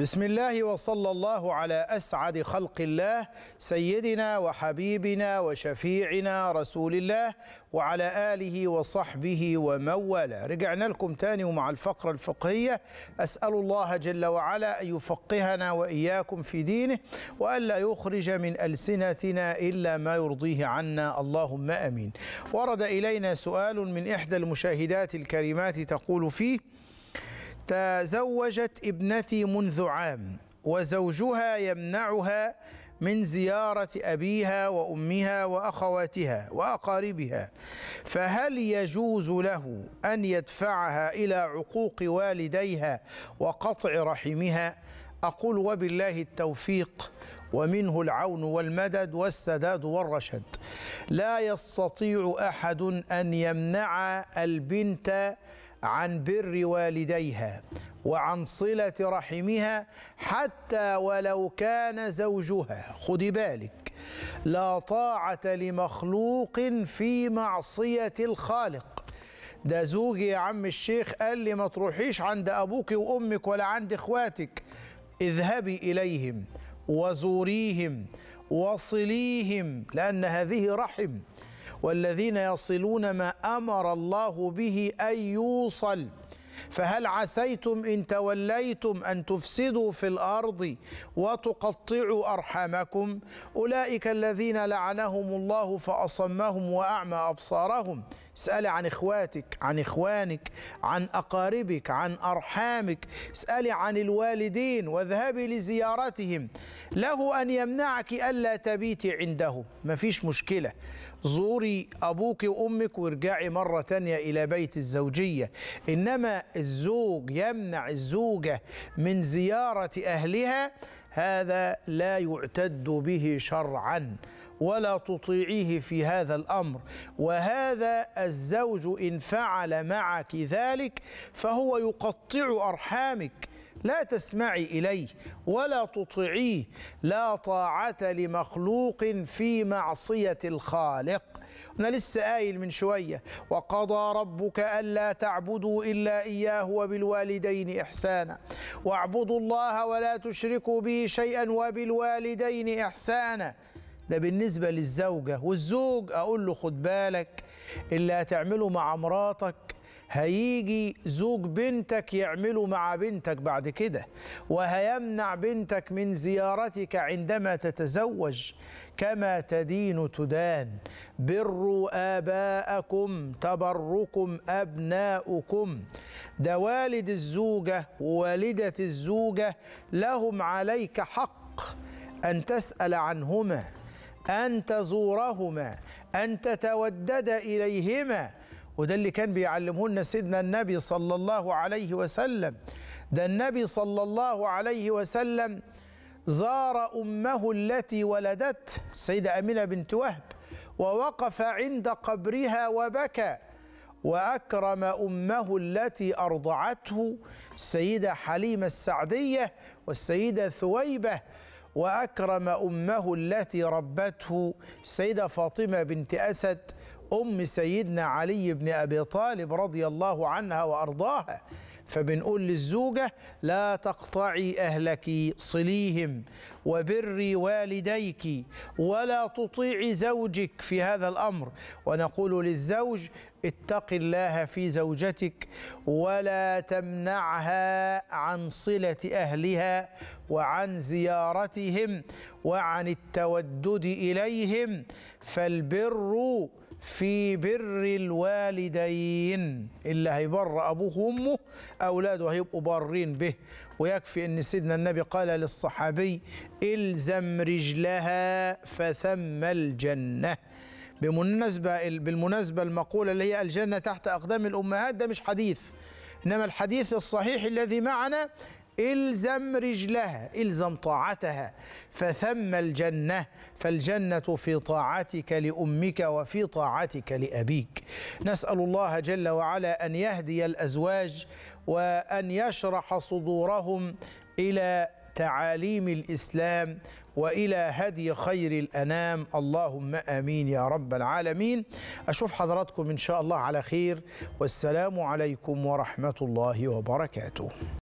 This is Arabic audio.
بسم الله وصلى الله على أسعد خلق الله سيدنا وحبيبنا وشفيعنا رسول الله وعلى آله وصحبه ومن والاه رجعنا لكم تاني ومع الفقرة الفقهية أسأل الله جل وعلا أن يفقهنا وإياكم في دينه وألا يخرج من ألسنتنا إلا ما يرضيه عنا اللهم أمين ورد إلينا سؤال من إحدى المشاهدات الكريمات تقول فيه تزوجت ابنتي منذ عام وزوجها يمنعها من زيارة أبيها وأمها وأخواتها وأقاربها فهل يجوز له أن يدفعها إلى عقوق والديها وقطع رحمها أقول وبالله التوفيق ومنه العون والمدد والسداد والرشد لا يستطيع أحد أن يمنع البنت عن بر والديها وعن صلة رحمها حتى ولو كان زوجها خدي بالك لا طاعة لمخلوق في معصية الخالق ده زوجي يا عم الشيخ قال لي ما تروحيش عند أبوك وأمك ولا عند إخواتك اذهبي إليهم وزوريهم وصليهم لأن هذه رحم والذين يصلون ما امر الله به ان يوصل فهل عسيتم ان توليتم ان تفسدوا في الارض وتقطعوا ارحامكم اولئك الذين لعنهم الله فاصمهم واعمى ابصارهم اسألي عن إخواتك عن إخوانك عن أقاربك عن أرحامك اسألي عن الوالدين واذهبي لزيارتهم له أن يمنعك ألا تبيتي عنده مفيش مشكلة زوري أبوك وأمك وارجعي مرة تانية إلى بيت الزوجية إنما الزوج يمنع الزوجة من زيارة أهلها هذا لا يعتد به شرعا ولا تطيعيه في هذا الامر وهذا الزوج ان فعل معك ذلك فهو يقطع ارحامك لا تسمعي إليه ولا تطيعيه لا طاعة لمخلوق في معصية الخالق أنا لسه قايل من شوية وقضى ربك ألا تعبدوا إلا إياه وبالوالدين إحسانا واعبدوا الله ولا تشركوا به شيئا وبالوالدين إحسانا ده بالنسبة للزوجة والزوج أقول له خد بالك اللي هتعمله مع مراتك هيجي زوج بنتك يعمله مع بنتك بعد كده وهيمنع بنتك من زيارتك عندما تتزوج كما تدين تدان بروا آباءكم تبركم أبناؤكم ده والد الزوجة ووالدة الزوجة لهم عليك حق أن تسأل عنهما أن تزورهما أن تتودد إليهما وده اللي كان بيعلمه لنا سيدنا النبي صلى الله عليه وسلم ده النبي صلى الله عليه وسلم زار أمه التي ولدت السيدة أمينة بنت وهب ووقف عند قبرها وبكى وأكرم أمه التي أرضعته السيدة حليمة السعدية والسيدة ثويبة وأكرم أمه التي ربته السيدة فاطمة بنت أسد أم سيدنا علي بن أبي طالب رضي الله عنها وأرضاها فبنقول للزوجة لا تقطعي أهلك صليهم وبري والديك ولا تطيعي زوجك في هذا الأمر ونقول للزوج اتق الله في زوجتك ولا تمنعها عن صلة أهلها وعن زيارتهم وعن التودد إليهم فالبر في بر الوالدين اللي هيبر أبوه وأمه أولاده هيبقوا بارين به ويكفي أن سيدنا النبي قال للصحابي إلزم رجلها فثم الجنة بمناسبة بالمناسبة المقولة اللي هي الجنة تحت أقدام الأمهات ده مش حديث إنما الحديث الصحيح الذي معنا الزم رجلها الزم طاعتها فثم الجنه فالجنه في طاعتك لامك وفي طاعتك لابيك نسال الله جل وعلا ان يهدي الازواج وان يشرح صدورهم الى تعاليم الاسلام والى هدي خير الانام اللهم امين يا رب العالمين اشوف حضراتكم ان شاء الله على خير والسلام عليكم ورحمه الله وبركاته